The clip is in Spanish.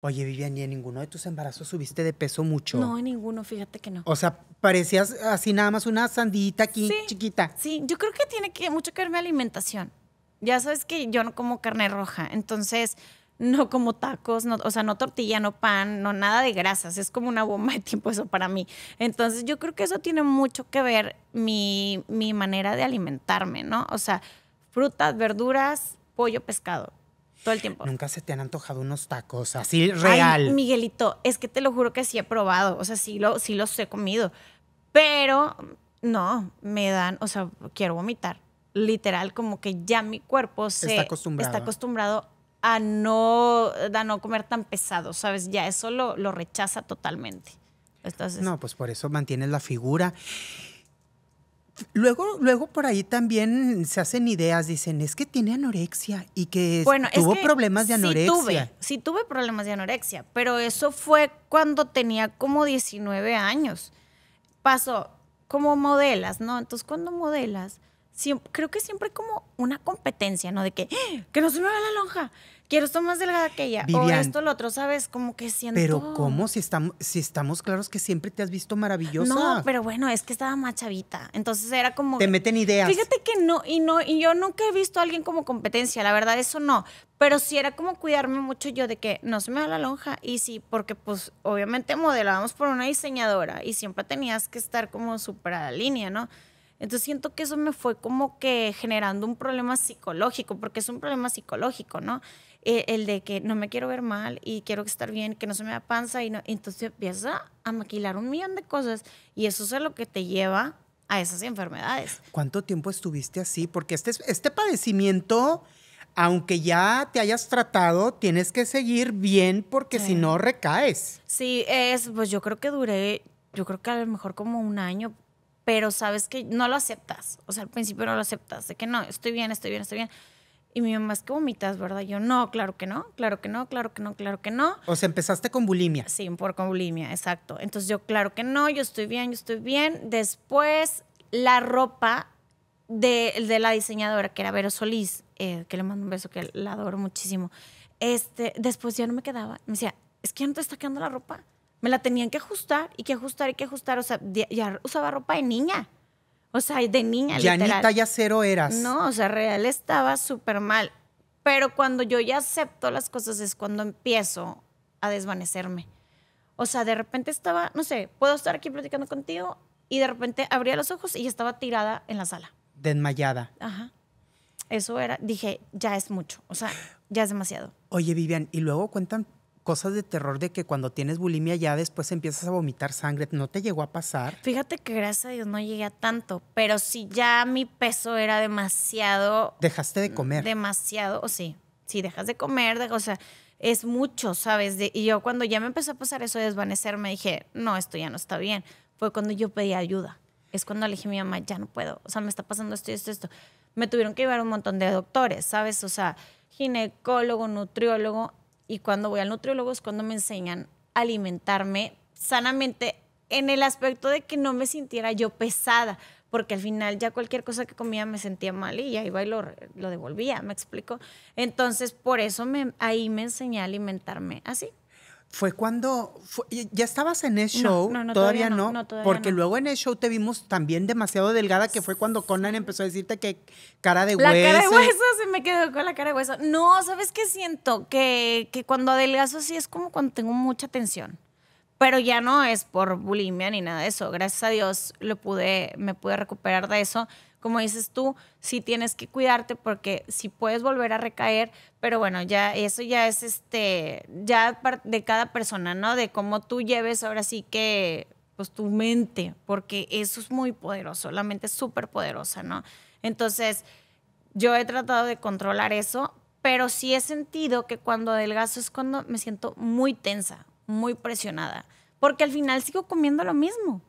Oye, Vivian, ¿y en ninguno de tus embarazos subiste de peso mucho? No, en ninguno, fíjate que no. O sea, parecías así nada más una sandita aquí, chiquita. Sí, yo creo que tiene mucho que ver mi alimentación. Ya sabes que yo no como carne roja, entonces no como tacos, o sea, no tortilla, no pan, no nada de grasas. Es como una bomba de tiempo eso para mí. Entonces yo creo que eso tiene mucho que ver mi manera de alimentarme, ¿no? O sea, frutas, verduras, pollo, pescado todo el tiempo. Nunca se te han antojado unos tacos así real. Miguelito, es que te lo juro que sí he probado. O sea, sí, lo, sí los he comido. Pero no, me dan, o sea, quiero vomitar. Literal, como que ya mi cuerpo se está acostumbrado, está acostumbrado a, no, a no comer tan pesado, ¿sabes? Ya eso lo, lo rechaza totalmente. Entonces, no, pues por eso mantienes la figura. Luego, luego por ahí también se hacen ideas, dicen, es que tiene anorexia y que bueno, tuvo problemas de anorexia. Sí tuve, problemas de anorexia, pero eso fue cuando tenía como 19 años. Pasó como modelas, ¿no? Entonces cuando modelas, creo que siempre como una competencia, ¿no? De que, ¡Eh! que no se me va la lonja, quiero estar más delgada que ella, Vivian, o esto, lo otro, ¿sabes? Como que siento... Pero ¿cómo? Si estamos, si estamos claros que siempre te has visto maravillosa. No, pero bueno, es que estaba más chavita, entonces era como... Te meten ideas. Fíjate que no, y no, y yo nunca he visto a alguien como competencia, la verdad, eso no, pero sí era como cuidarme mucho yo de que no se me va la lonja, y sí, porque pues obviamente modelábamos por una diseñadora, y siempre tenías que estar como súper a la línea, ¿no? Entonces siento que eso me fue como que generando un problema psicológico, porque es un problema psicológico, ¿no? Eh, el, de que no me quiero ver mal y quiero estar bien, que no se me da panza y no, entonces empieza a maquilar un millón de cosas y eso es lo que te lleva a esas enfermedades. ¿Cuánto tiempo estuviste así? Porque este, este padecimiento, aunque ya te hayas tratado, tienes que seguir bien porque si no recaes. Sí, es, pues yo creo que duré, yo creo que a lo mejor como un año, pero sabes que no lo aceptas. O sea, al principio no lo aceptas, de que no, estoy bien, estoy bien, estoy bien. Y mi mamá es que vomitas, ¿verdad? Yo no, claro que no, claro que no, claro que no, claro que no. O sea, empezaste con bulimia. Sí, por con bulimia, exacto. Entonces yo, claro que no, yo estoy bien, yo estoy bien. Después, la ropa de, de la diseñadora, que era Vero Solís, eh, que le mando un beso, que la adoro muchísimo. Este, después ya no me quedaba. Me decía, es que ya no te está quedando la ropa. Me la tenían que ajustar y que ajustar y que ajustar. O sea, ya usaba ropa de niña. O sea, de niña, ya literal. Ya ni talla cero eras. No, o sea, real estaba súper mal. Pero cuando yo ya acepto las cosas es cuando empiezo a desvanecerme. O sea, de repente estaba, no sé, puedo estar aquí platicando contigo y de repente abría los ojos y estaba tirada en la sala. Desmayada. Ajá. Eso era, dije, ya es mucho, o sea, ya es demasiado. Oye, Vivian, y luego cuentan cosas de terror de que cuando tienes bulimia ya después empiezas a vomitar sangre. ¿No te llegó a pasar? Fíjate que gracias a Dios no llegué a tanto, pero si ya mi peso era demasiado. ¿Dejaste de comer? Demasiado, o sí. Si dejas de comer, o sea, es mucho, ¿sabes? De, y yo cuando ya me empezó a pasar eso de desvanecer, me dije, no, esto ya no está bien. Fue cuando yo pedí ayuda. Es cuando le dije a mi mamá, ya no puedo. O sea, me está pasando esto y esto, esto. Me tuvieron que llevar un montón de doctores, ¿sabes? O sea, ginecólogo, nutriólogo, y cuando voy al nutriólogo es cuando me enseñan a alimentarme sanamente en el aspecto de que no me sintiera yo pesada, porque al final ya cualquier cosa que comía me sentía mal y ya iba y lo, lo devolvía, me explico. Entonces, por eso me, ahí me enseñé a alimentarme así fue cuando ya estabas en ese show, todavía, no, porque luego en ese show te vimos también demasiado delgada, que fue cuando Conan empezó a decirte que cara de hueso. La cara de hueso se me quedó con la cara de hueso. No, ¿sabes qué siento? Que, que cuando adelgazo sí es como cuando tengo mucha tensión. Pero ya no es por bulimia ni nada de eso. Gracias a Dios lo pude, me pude recuperar de eso como dices tú, sí tienes que cuidarte porque si puedes volver a recaer, pero bueno, ya eso ya es este, ya de cada persona, ¿no? De cómo tú lleves ahora sí que, pues tu mente, porque eso es muy poderoso, la mente es súper poderosa, ¿no? Entonces, yo he tratado de controlar eso, pero sí he sentido que cuando adelgazo es cuando me siento muy tensa, muy presionada, porque al final sigo comiendo lo mismo.